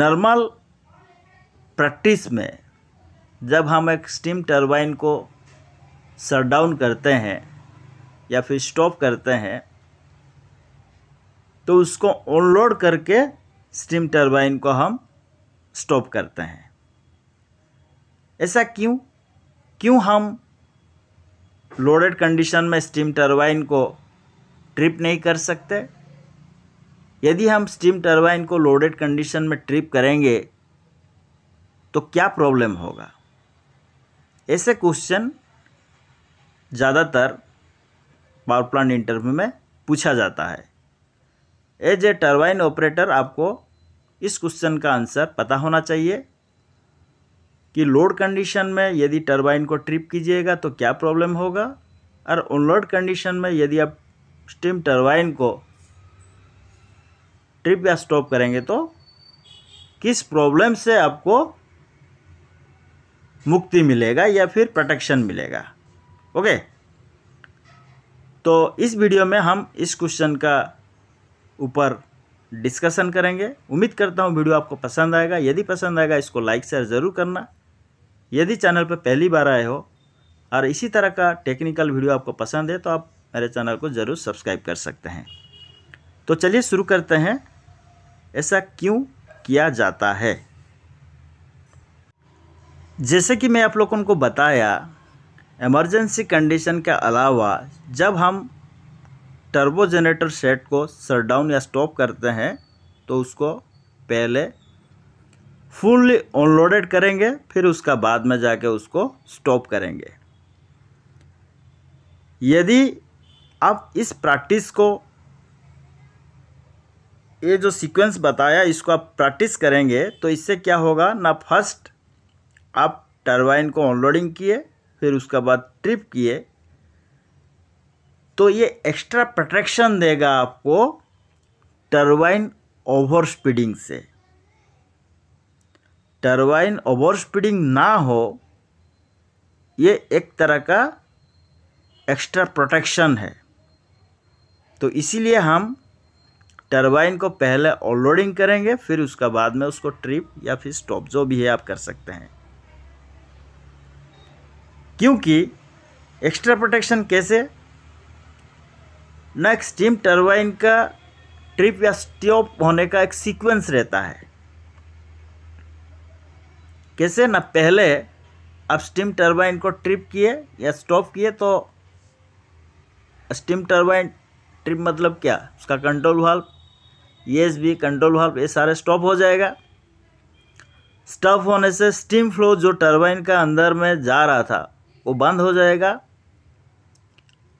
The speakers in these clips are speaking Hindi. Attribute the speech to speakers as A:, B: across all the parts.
A: नॉर्मल प्रैक्टिस में जब हम एक स्टीम टरबाइन को शट डाउन करते हैं या फिर स्टॉप करते हैं तो उसको ऑनलोड करके स्टीम टरबाइन को हम स्टॉप करते हैं ऐसा क्यों क्यों हम लोडेड कंडीशन में स्टीम टरबाइन को ट्रिप नहीं कर सकते यदि हम स्टीम टरबाइन को लोडेड कंडीशन में ट्रिप करेंगे तो क्या प्रॉब्लम होगा ऐसे क्वेश्चन ज़्यादातर पावर प्लांट इंटरव्यू में पूछा जाता है एज ए टरबाइन ऑपरेटर आपको इस क्वेश्चन का आंसर पता होना चाहिए कि लोड कंडीशन में यदि टरबाइन को ट्रिप कीजिएगा तो क्या प्रॉब्लम होगा और अनलोड कंडीशन में यदि आप स्टीम टरबाइन को ट्रिप या स्टॉप करेंगे तो किस प्रॉब्लम से आपको मुक्ति मिलेगा या फिर प्रोटेक्शन मिलेगा ओके तो इस वीडियो में हम इस क्वेश्चन का ऊपर डिस्कशन करेंगे उम्मीद करता हूँ वीडियो आपको पसंद आएगा यदि पसंद आएगा इसको लाइक शेयर ज़रूर करना यदि चैनल पर पहली बार आए हो और इसी तरह का टेक्निकल वीडियो आपको पसंद है तो आप मेरे चैनल को ज़रूर सब्सक्राइब कर सकते हैं तो चलिए शुरू करते हैं ऐसा क्यों किया जाता है जैसे कि मैं आप लोगों को बताया इमरजेंसी कंडीशन के अलावा जब हम टर्बो जनरेटर सेट को शटडाउन या स्टॉप करते हैं तो उसको पहले फुल्ली ऑनलोडेड करेंगे फिर उसका बाद में जाके उसको स्टॉप करेंगे यदि आप इस प्रैक्टिस को ये जो सीक्वेंस बताया इसको आप प्रैक्टिस करेंगे तो इससे क्या होगा ना फर्स्ट आप टरबाइन को ऑनलोडिंग किए फिर उसके बाद ट्रिप किए तो ये एक्स्ट्रा प्रोटेक्शन देगा आपको टरबाइन ओवर स्पीडिंग से टरबाइन ओवर स्पीडिंग ना हो ये एक तरह का एक्स्ट्रा प्रोटेक्शन है तो इसीलिए हम टरबाइन को पहले ऑनलोडिंग करेंगे फिर उसका बाद में उसको ट्रिप या फिर स्टॉप जो भी है आप कर सकते हैं क्योंकि एक्स्ट्रा प्रोटेक्शन कैसे ना एक स्टीम टरबाइन का ट्रिप या स्टॉप होने का एक सीक्वेंस रहता है कैसे ना पहले आप स्टीम टरबाइन को ट्रिप किए या स्टॉप किए तो स्टीम टरबाइन ट्रिप मतलब क्या उसका कंट्रोल वाल्व ये एस बी कंट्रोल वाल्व ये सारे स्टॉप हो जाएगा स्टॉप होने से स्टीम फ्लो जो टरबाइन का अंदर में जा रहा था वो बंद हो जाएगा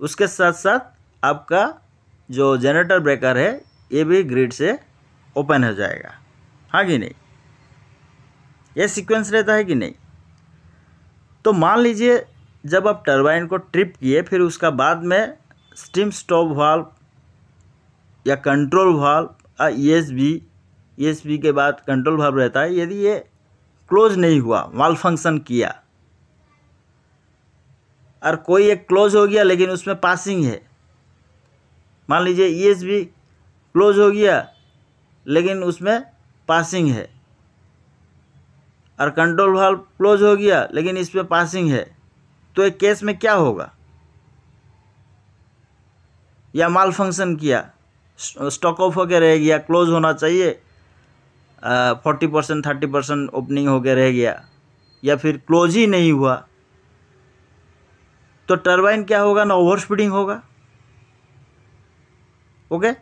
A: उसके साथ साथ आपका जो जनरेटर ब्रेकर है ये भी ग्रिड से ओपन हो जाएगा हाँ कि नहीं ये सीक्वेंस रहता है कि नहीं तो मान लीजिए जब आप टरबाइन को ट्रिप किए फिर उसका बाद में स्टीम स्टॉप वाल्व या control valve S B S B के बाद कंट्रोल भाव रहता है यदि ये क्लोज नहीं हुआ माल फंक्शन किया और कोई एक क्लोज हो गया लेकिन उसमें पासिंग है मान लीजिए ई एस बी क्लोज हो गया लेकिन उसमें पासिंग है और कंट्रोल वाल क्लोज हो गया लेकिन इसमें पासिंग है तो एक केस में क्या होगा या माल फंक्शन किया स्टॉक ऑफ होकर रह गया क्लोज होना चाहिए forty percent thirty percent opening होकर रह गया या फिर क्लोज ही नहीं हुआ तो टरबाइन क्या होगा ना ओवर स्पीडिंग होगा ओके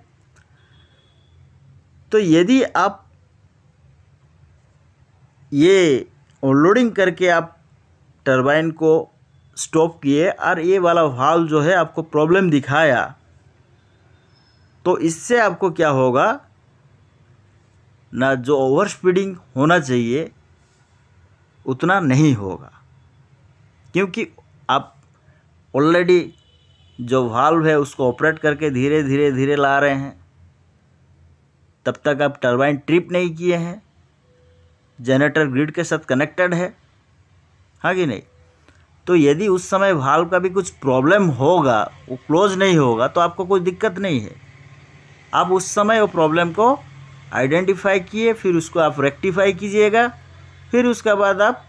A: तो यदि आप ये ओवरलोडिंग करके आप टरबाइन को स्टॉप किए और ये वाला वाल्व जो है आपको प्रॉब्लम दिखाया तो इससे आपको क्या होगा ना जो ओवर स्पीडिंग होना चाहिए उतना नहीं होगा क्योंकि आप ऑलरेडी जो वाल्व है उसको ऑपरेट करके धीरे धीरे धीरे ला रहे हैं तब तक आप टर्बाइन ट्रिप नहीं किए हैं जनरेटर ग्रिड के साथ कनेक्टेड है हाँ कि नहीं तो यदि उस समय वाल्व का भी कुछ प्रॉब्लम होगा वो क्लोज नहीं होगा तो आपको कोई दिक्कत नहीं है आप उस समय वो प्रॉब्लम को आइडेंटिफाई किए फिर उसको आप रेक्टिफाई कीजिएगा फिर उसके बाद आप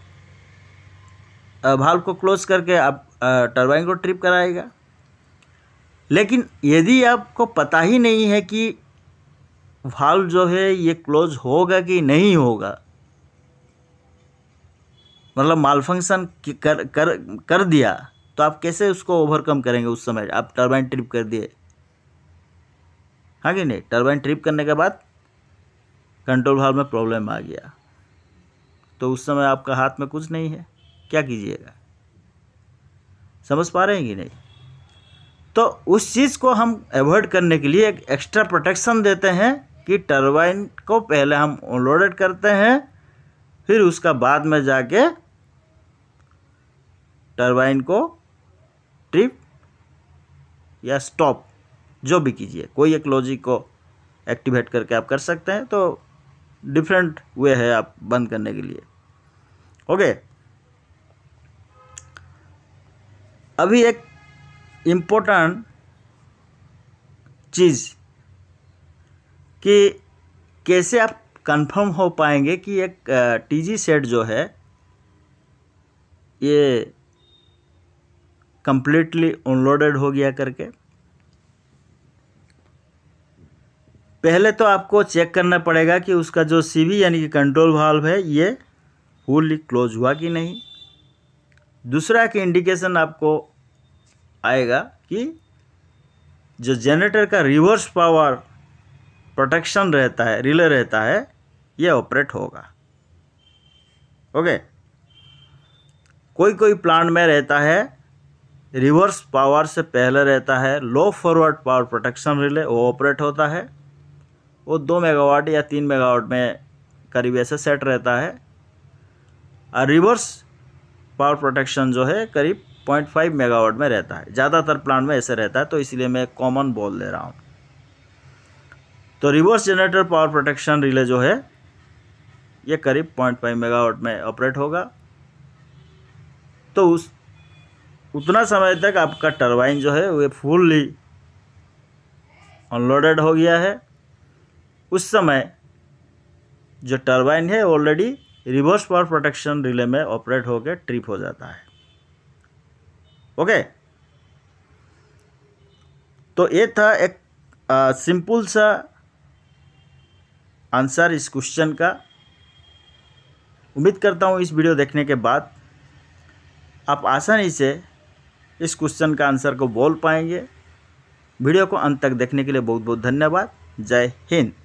A: भाल्व को क्लोज करके आप टरबाइन को ट्रिप कराएगा लेकिन यदि आपको पता ही नहीं है कि वाल्व जो है ये क्लोज होगा कि नहीं होगा मतलब माल फंक्शन कर कर कर दिया तो आप कैसे उसको ओवरकम करेंगे उस समय आप टर्बाइन ट्रिप कर दिए हाँ कि नहीं टर्बाइन ट्रिप करने के बाद कंट्रोल भाव में प्रॉब्लम आ गया तो उस समय आपका हाथ में कुछ नहीं है क्या कीजिएगा समझ पा रहे हैं कि नहीं तो उस चीज़ को हम एवॉइड करने के लिए एक एक्स्ट्रा प्रोटेक्शन देते हैं कि टरबाइन को पहले हम ऑनलोडेड करते हैं फिर उसका बाद में जाके टरबाइन को ट्रिप या स्टॉप जो भी कीजिए कोई एक लॉजिक को एक्टिवेट करके आप कर सकते हैं तो डिफरेंट वे है आप बंद करने के लिए ओके अभी एक इम्पोर्टेंट चीज़ कि कैसे आप कंफर्म हो पाएंगे कि एक टीजी सेट जो है ये कंप्लीटली अनलोडेड हो गया करके पहले तो आपको चेक करना पड़ेगा कि उसका जो सी यानी कि कंट्रोल वाल्व है ये फुल क्लोज हुआ कि नहीं दूसरा कि इंडिकेशन आपको आएगा कि जो जनरेटर का रिवर्स पावर प्रोटेक्शन रहता है रिले रहता है ये ऑपरेट होगा ओके कोई कोई प्लांट में रहता है रिवर्स पावर से पहले रहता है low forward power protection relay वो ऑपरेट होता है वो दो मेगावाट या तीन मेगावाट में करीब ऐसे सेट रहता है और रिवर्स पावर प्रोटेक्शन जो है करीब पॉइंट फाइव मेगावाट में रहता है ज़्यादातर प्लांट में ऐसे रहता है तो इसलिए मैं कॉमन बोल दे रहा हूँ तो reverse generator power protection relay जो है ये करीब पॉइंट फाइव मेगावाट में ऑपरेट होगा तो उस उतना समय तक आपका टरबाइन जो है वे फुल्ली अनलोडेड हो गया है उस समय जो टरबाइन है already reverse power protection relay में ऑपरेट होकर ट्रिप हो जाता है ओके तो ये था एक सिंपल सा आंसर इस क्वेश्चन का उम्मीद करता हूँ इस वीडियो देखने के बाद आप आसानी से इस क्वेश्चन का आंसर को बोल पाएंगे वीडियो को अंत तक देखने के लिए बहुत बहुत धन्यवाद जय हिंद